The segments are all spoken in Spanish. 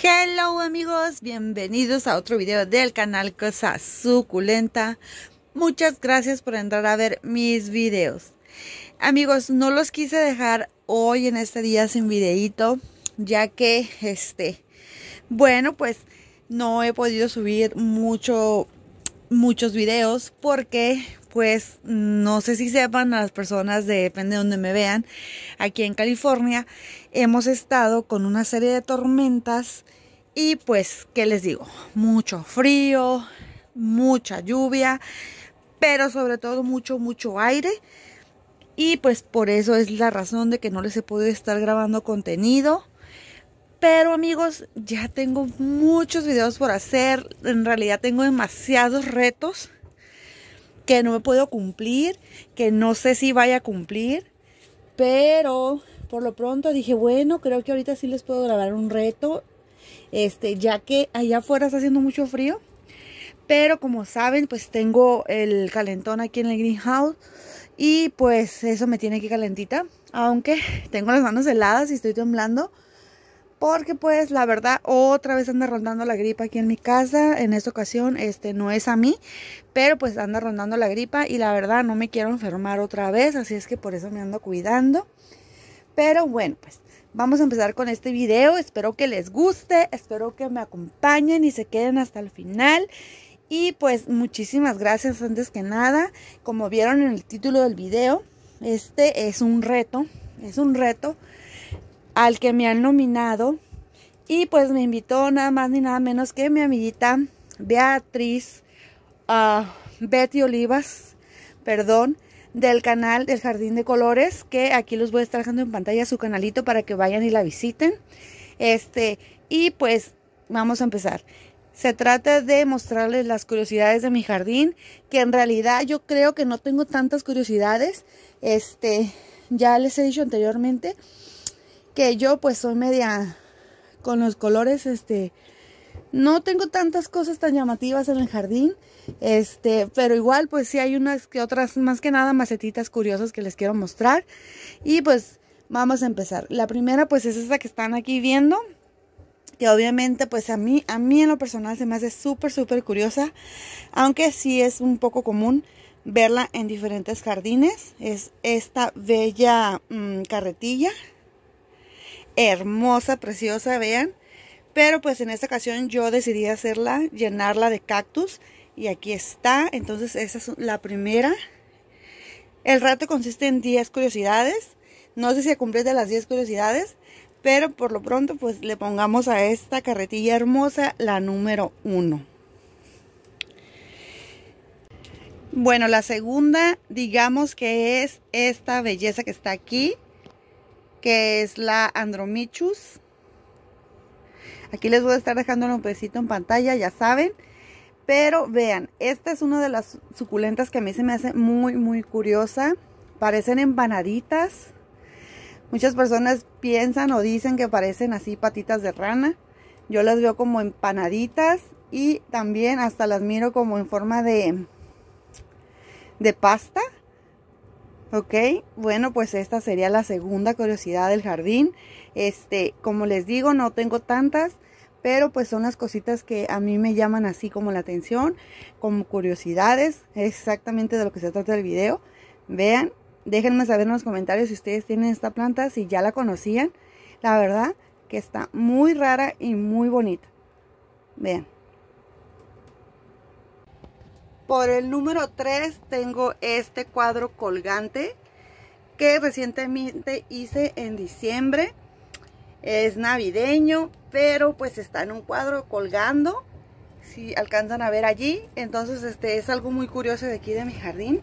Hello amigos, bienvenidos a otro video del canal Cosa Suculenta. Muchas gracias por entrar a ver mis videos. Amigos, no los quise dejar hoy en este día sin videito, ya que este, bueno, pues no he podido subir mucho, muchos videos porque pues no sé si sepan las personas, de, depende de donde me vean, aquí en California, hemos estado con una serie de tormentas y pues, ¿qué les digo? Mucho frío, mucha lluvia, pero sobre todo mucho, mucho aire. Y pues por eso es la razón de que no les he podido estar grabando contenido. Pero amigos, ya tengo muchos videos por hacer. En realidad tengo demasiados retos que no me puedo cumplir, que no sé si vaya a cumplir. Pero por lo pronto dije, bueno, creo que ahorita sí les puedo grabar un reto, este, ya que allá afuera está haciendo mucho frío. Pero como saben, pues tengo el calentón aquí en el greenhouse y pues eso me tiene aquí calentita. Aunque tengo las manos heladas y estoy temblando. Porque pues la verdad otra vez anda rondando la gripa aquí en mi casa. En esta ocasión este no es a mí. Pero pues anda rondando la gripa y la verdad no me quiero enfermar otra vez. Así es que por eso me ando cuidando. Pero bueno, pues vamos a empezar con este video. Espero que les guste, espero que me acompañen y se queden hasta el final. Y pues muchísimas gracias antes que nada. Como vieron en el título del video, este es un reto, es un reto al que me han nominado. Y pues me invitó nada más ni nada menos que mi amiguita Beatriz ah, Betty Olivas, perdón, del canal del Jardín de Colores, que aquí los voy a estar dejando en pantalla su canalito para que vayan y la visiten. Este, y pues vamos a empezar. Se trata de mostrarles las curiosidades de mi jardín, que en realidad yo creo que no tengo tantas curiosidades. Este, ya les he dicho anteriormente que yo pues soy media con los colores, este, no tengo tantas cosas tan llamativas en el jardín, este, pero igual pues sí hay unas que otras, más que nada macetitas curiosas que les quiero mostrar. Y pues vamos a empezar. La primera pues es esta que están aquí viendo, que obviamente pues a mí, a mí en lo personal se me hace súper, súper curiosa, aunque sí es un poco común verla en diferentes jardines. Es esta bella mm, carretilla, hermosa, preciosa, vean. Pero pues en esta ocasión yo decidí hacerla, llenarla de cactus. Y aquí está. Entonces esa es la primera. El rato consiste en 10 curiosidades. No sé si cumplí de las 10 curiosidades. Pero por lo pronto pues le pongamos a esta carretilla hermosa la número 1. Bueno, la segunda, digamos que es esta belleza que está aquí, que es la Andromichus. Aquí les voy a estar dejando un pesito en pantalla, ya saben. Pero vean, esta es una de las suculentas que a mí se me hace muy, muy curiosa. Parecen empanaditas. Muchas personas piensan o dicen que parecen así patitas de rana. Yo las veo como empanaditas y también hasta las miro como en forma de, de pasta. Ok, bueno, pues esta sería la segunda curiosidad del jardín. Este, como les digo, no tengo tantas, pero pues son las cositas que a mí me llaman así como la atención, como curiosidades, exactamente de lo que se trata el video. Vean, déjenme saber en los comentarios si ustedes tienen esta planta, si ya la conocían. La verdad que está muy rara y muy bonita. Vean. Por el número 3 tengo este cuadro colgante que recientemente hice en diciembre. Es navideño, pero pues está en un cuadro colgando. Si alcanzan a ver allí. Entonces este es algo muy curioso de aquí de mi jardín.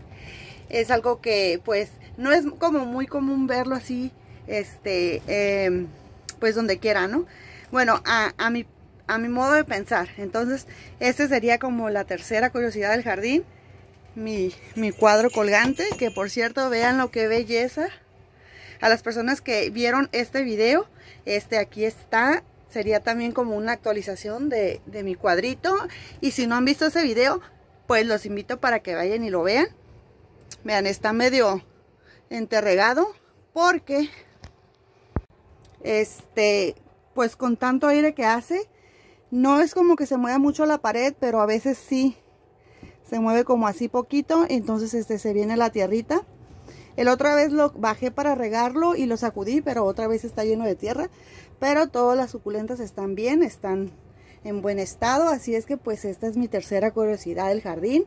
Es algo que pues no es como muy común verlo así. Este, em, pues donde quiera, ¿no? Bueno, a, a mi a mi modo de pensar. Entonces, este sería como la tercera curiosidad del jardín. Mi, mi, cuadro colgante, que por cierto, vean lo que belleza. A las personas que vieron este video, este aquí está. Sería también como una actualización de, de mi cuadrito. Y si no han visto ese video, pues los invito para que vayan y lo vean. Vean, está medio enterregado porque, este, pues con tanto aire que hace, no es como que se mueva mucho la pared, pero a veces sí se mueve como así poquito, entonces este se viene la tierrita. El otra vez lo bajé para regarlo y lo sacudí, pero otra vez está lleno de tierra. Pero todas las suculentas están bien, están en buen estado, así es que pues esta es mi tercera curiosidad del jardín.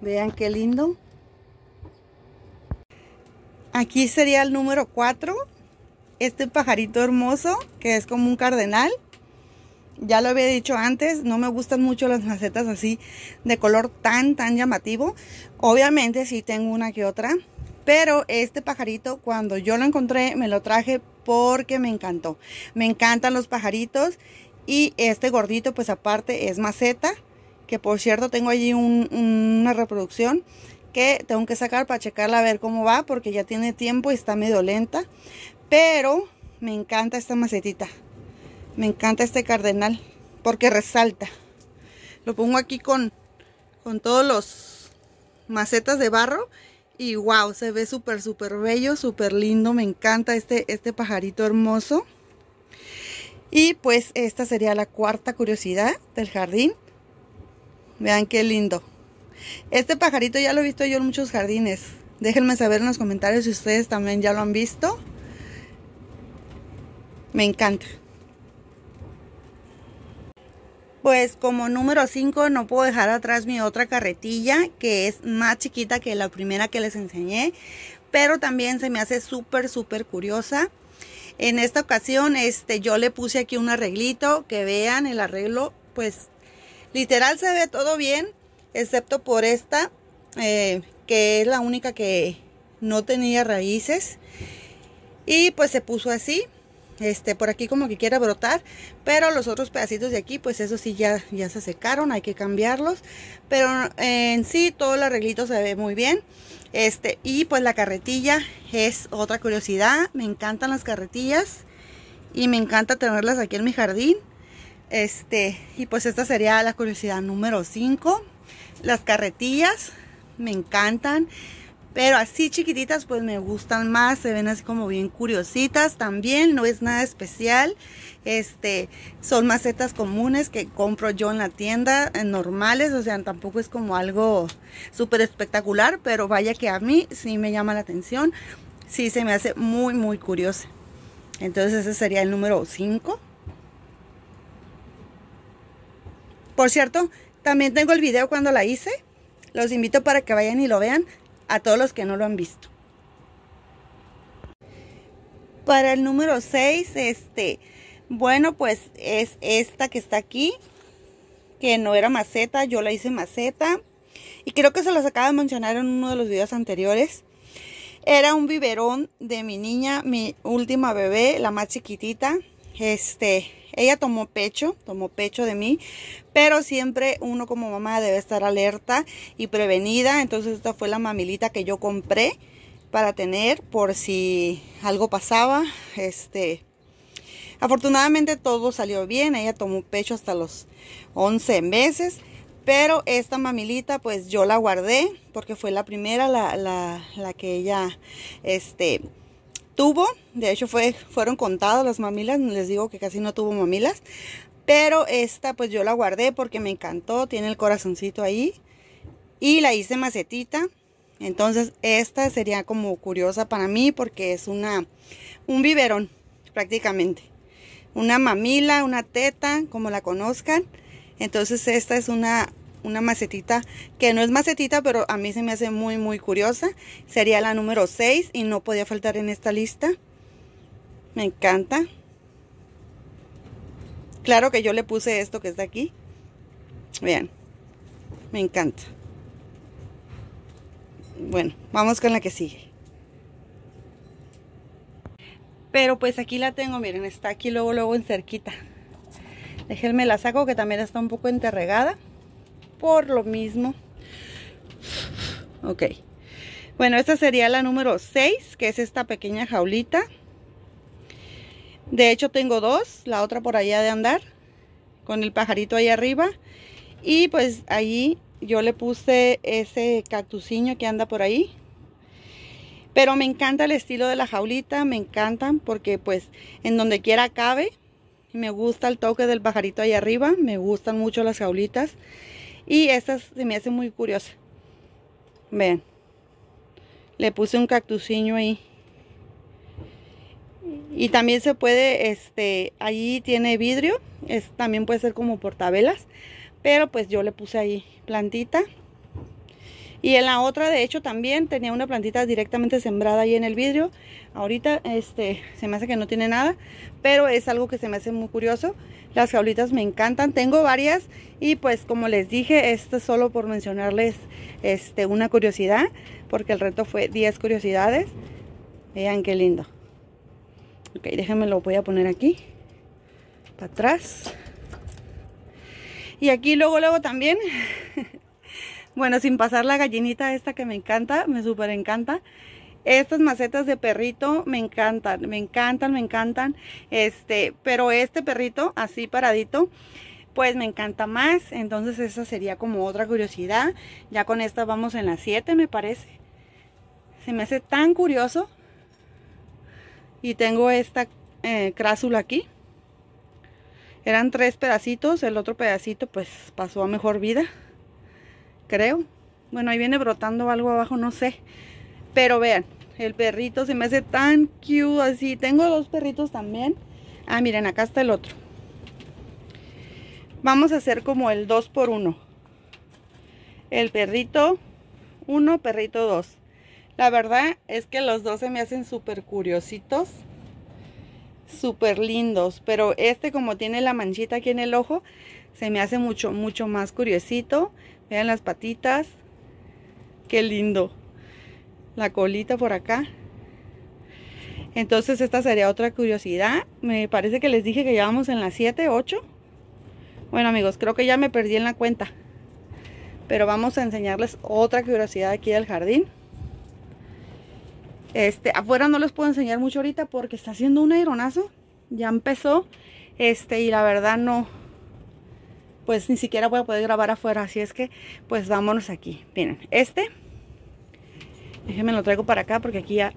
Vean qué lindo. Aquí sería el número 4 este pajarito hermoso, que es como un cardenal. Ya lo había dicho antes, no me gustan mucho las macetas así de color tan, tan llamativo. Obviamente sí tengo una que otra, pero este pajarito cuando yo lo encontré me lo traje porque me encantó. Me encantan los pajaritos y este gordito pues aparte es maceta, que por cierto tengo allí una reproducción que tengo que sacar para checarla a ver cómo va porque ya tiene tiempo y está medio lenta. Pero me encanta esta macetita. Me encanta este cardenal porque resalta. Lo pongo aquí con, con todos los macetas de barro y wow, se ve súper, súper bello, súper lindo. Me encanta este, este pajarito hermoso. Y pues esta sería la cuarta curiosidad del jardín. Vean qué lindo. Este pajarito ya lo he visto yo en muchos jardines. Déjenme saber en los comentarios si ustedes también ya lo han visto. Me encanta. Pues como número 5 no puedo dejar atrás mi otra carretilla que es más chiquita que la primera que les enseñé, pero también se me hace súper, súper curiosa. En esta ocasión este, yo le puse aquí un arreglito, que vean el arreglo, pues literal se ve todo bien, excepto por esta, eh, que es la única que no tenía raíces. Y pues se puso así, este por aquí como que quiere brotar pero los otros pedacitos de aquí pues eso sí ya, ya se secaron hay que cambiarlos pero en sí todo el arreglito se ve muy bien este y pues la carretilla es otra curiosidad me encantan las carretillas y me encanta tenerlas aquí en mi jardín este y pues esta sería la curiosidad número 5 las carretillas me encantan pero así chiquititas pues me gustan más, se ven así como bien curiositas también, no es nada especial. Este, son macetas comunes que compro yo en la tienda, eh, normales, o sea, tampoco es como algo súper espectacular, pero vaya que a mí sí me llama la atención, sí se me hace muy muy curiosa. Entonces ese sería el número 5. Por cierto, también tengo el video cuando la hice. Los invito para que vayan y lo vean a todos los que no lo han visto. Para el número 6, este, bueno, pues es esta que está aquí, que no era maceta, yo la hice maceta. Y creo que se las acaba de mencionar en uno de los videos anteriores. Era un biberón de mi niña, mi última bebé, la más chiquitita. Este, ella tomó pecho, tomó pecho de mí, pero siempre uno como mamá debe estar alerta y prevenida. Entonces esta fue la mamilita que yo compré para tener por si algo pasaba. Este, afortunadamente todo salió bien. Ella tomó pecho hasta los 11 meses. Pero esta mamilita pues yo la guardé porque fue la primera, la, la que ella este, tuvo, de hecho fue, fueron contadas las mamilas, les digo que casi no tuvo mamilas, pero esta pues yo la guardé porque me encantó, tiene el corazoncito ahí y la hice macetita, entonces esta sería como curiosa para mí porque es una un biberón prácticamente, una mamila, una teta, como la conozcan, entonces esta es una una macetita que no es macetita, pero a mí se me hace muy, muy curiosa. Sería la número 6 y no podía faltar en esta lista. Me encanta. Claro que yo le puse esto que está aquí. Vean, me encanta. Bueno, vamos con la que sigue. Pero pues aquí la tengo, miren, está aquí luego, luego en cerquita. Déjenme la saco que también está un poco enterregada por lo mismo. Ok. Bueno, esta sería la número 6, que es esta pequeña jaulita. De hecho, tengo dos, la otra por allá de andar, con el pajarito ahí arriba. Y pues ahí yo le puse ese cactusiño que anda por ahí. Pero me encanta el estilo de la jaulita, me encantan porque pues en donde quiera cabe. Me gusta el toque del pajarito ahí arriba, me gustan mucho las jaulitas. Y esta se me hace muy curiosa. Vean. Le puse un cactusiño ahí. Y también se puede, este, allí tiene vidrio. Es, también puede ser como portabelas. Pero pues yo le puse ahí plantita. Y en la otra, de hecho, también tenía una plantita directamente sembrada ahí en el vidrio. Ahorita este, se me hace que no tiene nada, pero es algo que se me hace muy curioso. Las jaulitas me encantan, tengo varias y pues como les dije, esto es solo por mencionarles este, una curiosidad, porque el reto fue 10 curiosidades. Vean qué lindo. Ok, déjenme lo voy a poner aquí, para atrás. Y aquí luego, luego también bueno, sin pasar la gallinita esta que me encanta, me súper encanta. Estas macetas de perrito me encantan, me encantan, me encantan. Este, pero este perrito así paradito, pues me encanta más. Entonces esa sería como otra curiosidad. Ya con esta vamos en las 7 me parece. Se me hace tan curioso. Y tengo esta eh, crásula aquí. Eran tres pedacitos, el otro pedacito pues pasó a mejor vida creo. Bueno, ahí viene brotando algo abajo, no sé. Pero vean, el perrito se me hace tan cute así. Tengo dos perritos también. Ah, miren, acá está el otro. Vamos a hacer como el 2 por 1 El perrito 1, perrito 2. La verdad es que los dos se me hacen súper curiositos súper lindos. Pero este como tiene la manchita aquí en el ojo, se me hace mucho, mucho más curiosito. Vean las patitas. Qué lindo. La colita por acá. Entonces esta sería otra curiosidad. Me parece que les dije que llevamos en las 7, 8. Bueno amigos, creo que ya me perdí en la cuenta. Pero vamos a enseñarles otra curiosidad aquí del jardín. Este, afuera no les puedo enseñar mucho ahorita porque está haciendo un aeronazo. Ya empezó. Este, y la verdad no, pues ni siquiera voy a poder grabar afuera. Así es que, pues vámonos aquí. Miren, este, déjenme lo traigo para acá porque aquí ya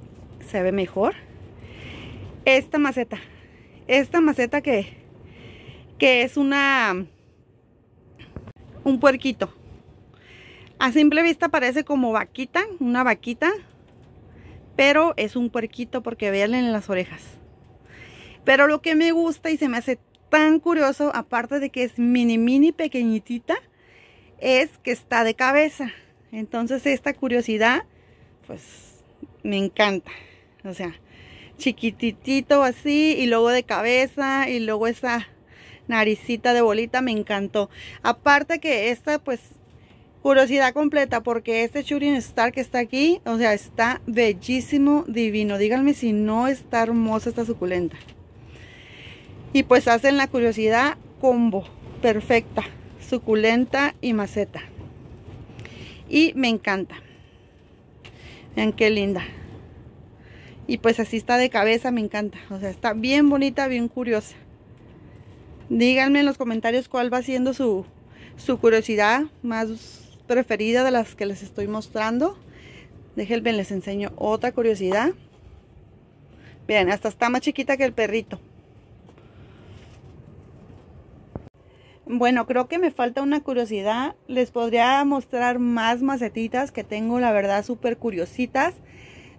se ve mejor. Esta maceta, esta maceta que, que es una, un puerquito. A simple vista parece como vaquita, una vaquita, pero es un puerquito porque véanle en las orejas. Pero lo que me gusta y se me hace tan curioso, aparte de que es mini mini pequeñitita, es que está de cabeza. Entonces esta curiosidad, pues me encanta. O sea, chiquititito así y luego de cabeza y luego esa naricita de bolita me encantó. Aparte que esta pues Curiosidad completa porque este shooting star que está aquí, o sea, está bellísimo, divino. Díganme si no está hermosa esta suculenta. Y pues hacen la curiosidad combo, perfecta, suculenta y maceta. Y me encanta. Vean qué linda. Y pues así está de cabeza, me encanta. O sea, está bien bonita, bien curiosa. Díganme en los comentarios cuál va siendo su, su curiosidad más preferida de las que les estoy mostrando. Déjenme, les enseño otra curiosidad. bien hasta está más chiquita que el perrito. Bueno, creo que me falta una curiosidad. Les podría mostrar más macetitas que tengo, la verdad, súper curiositas.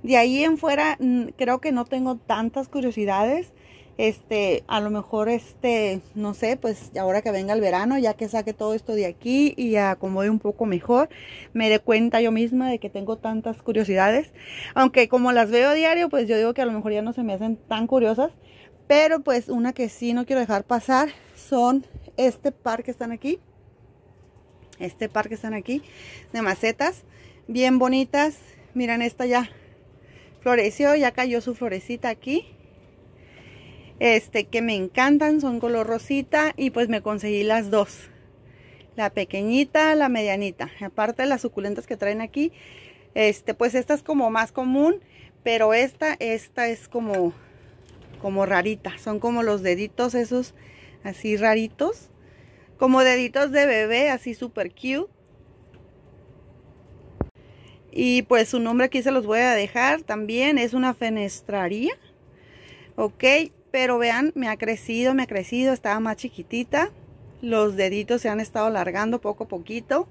De ahí en fuera, mm, creo que no tengo tantas curiosidades este, a lo mejor, este, no sé, pues ahora que venga el verano, ya que saque todo esto de aquí y acomode un poco mejor, me dé cuenta yo misma de que tengo tantas curiosidades. Aunque como las veo a diario, pues yo digo que a lo mejor ya no se me hacen tan curiosas. Pero pues una que sí no quiero dejar pasar son este par que están aquí. Este par que están aquí de macetas, bien bonitas. Miren esta ya floreció, ya cayó su florecita aquí este que me encantan, son color rosita y pues me conseguí las dos. La pequeñita, la medianita. Aparte de las suculentas que traen aquí, este pues esta es como más común, pero esta esta es como como rarita, son como los deditos esos así raritos, como deditos de bebé, así super cute. Y pues su nombre aquí se los voy a dejar también. Es una fenestraría. Ok. Pero vean, me ha crecido, me ha crecido, estaba más chiquitita. Los deditos se han estado alargando poco a poquito.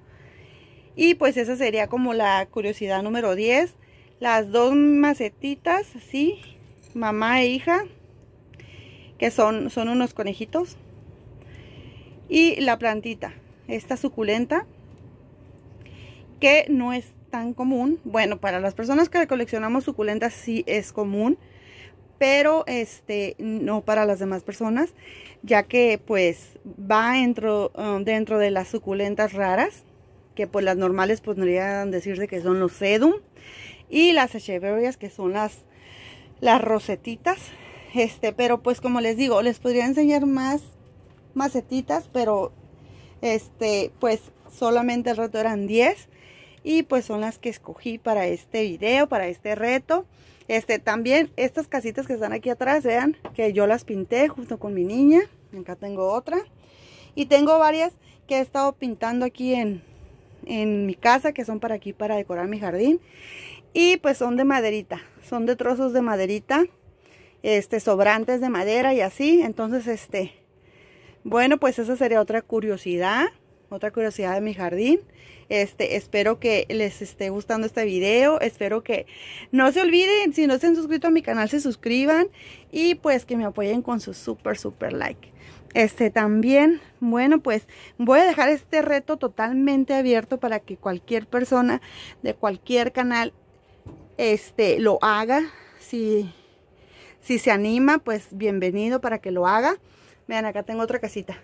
Y pues esa sería como la curiosidad número 10. Las dos macetitas, así, mamá e hija, que son, son unos conejitos. Y la plantita, esta suculenta, que no es tan común. Bueno, para las personas que coleccionamos suculentas sí es común, pero este no para las demás personas, ya que pues va um, dentro, de las suculentas raras, que pues las normales pues, podrían decirse que son los sedum y las echeverias que son las rosetitas. Este, pero pues como les digo, les podría enseñar más macetitas, pero este, pues solamente el reto eran 10 y pues son las que escogí para este video, para este reto. Este, también estas casitas que están aquí atrás, vean, que yo las pinté junto con mi niña. Acá tengo otra. Y tengo varias que he estado pintando aquí en, en mi casa, que son para aquí, para decorar mi jardín. Y pues son de maderita, son de trozos de maderita, este, sobrantes de madera y así. Entonces, este, bueno, pues esa sería otra curiosidad otra curiosidad de mi jardín. Este, espero que les esté gustando este video. Espero que no se olviden, si no se han suscrito a mi canal, se suscriban. Y pues que me apoyen con su super, super like. Este también, bueno, pues voy a dejar este reto totalmente abierto para que cualquier persona de cualquier canal este, lo haga. Si, si se anima, pues bienvenido para que lo haga. Vean, acá tengo otra casita.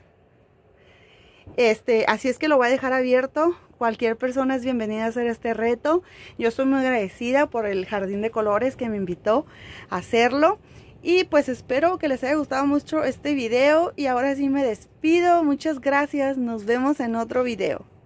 Este, así es que lo voy a dejar abierto. Cualquier persona es bienvenida a hacer este reto. Yo estoy muy agradecida por el jardín de colores que me invitó a hacerlo. Y pues espero que les haya gustado mucho este video y ahora sí me despido. Muchas gracias. Nos vemos en otro video.